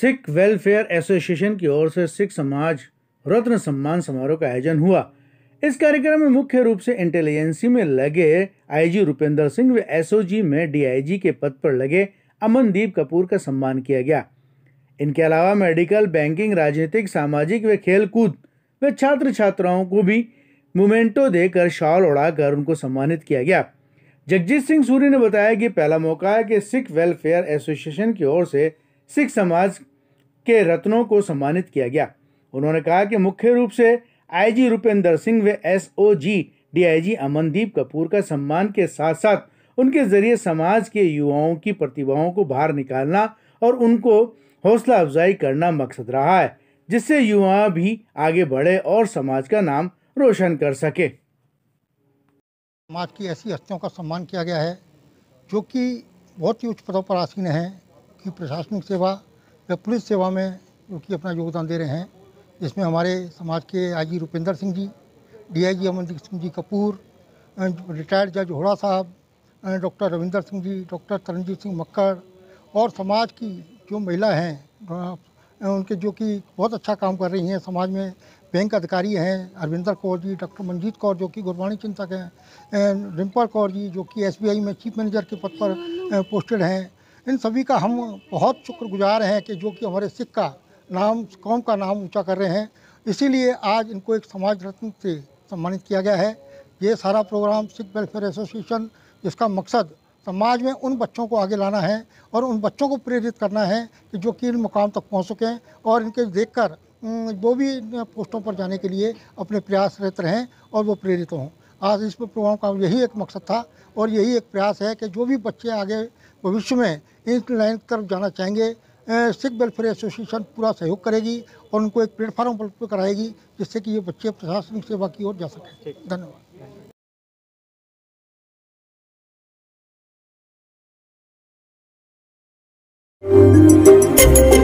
Sikh welfare association की ओर से सिख समाज रत्न सम्मान समारोह का आयोजन हुआ इस कार्यक्रम में मुख्य रूप से इंटेलिजेंसी में लगे आईजी रुपेंद्र सिंह व एसओजी में डीआईजी के पद पर लगे अमनदीप कपूर का सम्मान किया गया इनके अलावा मेडिकल बैंकिंग राजनीतिक सामाजिक व खेलकूद व छात्र छात्राओं को भी मोमेंटो देकर शॉल उड़ाकर उनको सम्मानित किया गया जगजीत सिंह सूरी ने बताया कि पहला मौका है कि सिख वेलफेयर एसोसिएशन की ओर से सिख समाज के रत्नों को सम्मानित किया गया उन्होंने कहा कि मुख्य रूप से आईजी रुपेंद्र सिंह व S O ji D I G Amandeep Kapoor का सम्मान के साथ साथ उनके जरिए समाज के युवाओं की प्रतिभाओं को बाहर निकालना और उनको हौसला अफजाई करना मकसद रहा है जिससे युवा भी आगे बढ़े और समाज का नाम रोशन कर सके समाज की ऐसी हस्तियों का सम्मान किया गया है जो कि बहुत ही उच्च पदों पर आसीन हैं की प्रशासनिक सेवा या पुलिस सेवा में जो कि अपना योगदान दे रहे हैं जिसमें हमारे समाज के जी रुपेंद्र सिंह जी डीआईजी अमनदीप सिंह जी कपूर रिटायर्ड जज होड़ा साहब डॉक्टर रविंदर सिंह जी डॉक्टर तरनजीत सिंह मक्कड़ और समाज की जो महिला हैं उनके जो कि बहुत अच्छा काम कर रही हैं समाज में बैंक अधिकारी हैं अरविंदर कौर जी डॉक्टर मंजीत कौर जो कि गुरबाणी चिंतक हैं रिम्पर कौर जी जो कि एसबीआई में चीफ मैनेजर के पद पर पोस्टेड हैं इन सभी का हम बहुत शुक्रगुजार हैं कि जो कि हमारे सिख का नाम कौम का नाम ऊंचा कर रहे हैं इसीलिए आज इनको एक समाज रत्न से सम्मानित किया गया है ये सारा प्रोग्राम सिख वेलफेयर एसोसिएशन जिसका मकसद समाज में उन बच्चों को आगे लाना है और उन बच्चों को प्रेरित करना है कि जो कि इन मुकाम तक पहुँच सकें और इनके कर वो भी पोस्टों पर जाने के लिए अपने प्रयासरत रहें और वो प्रेरित हों आज इस प्रोग्राम का यही एक मकसद था और यही एक प्रयास है कि जो भी बच्चे आगे भविष्य में इस लाइन की तरफ जाना चाहेंगे सिख वेलफेयर एसोसिएशन पूरा सहयोग करेगी और उनको एक प्लेटफॉर्म उपलब्ध कराएगी जिससे कि ये बच्चे प्रशासनिक सेवा की ओर जा सकें धन्यवाद Thank you.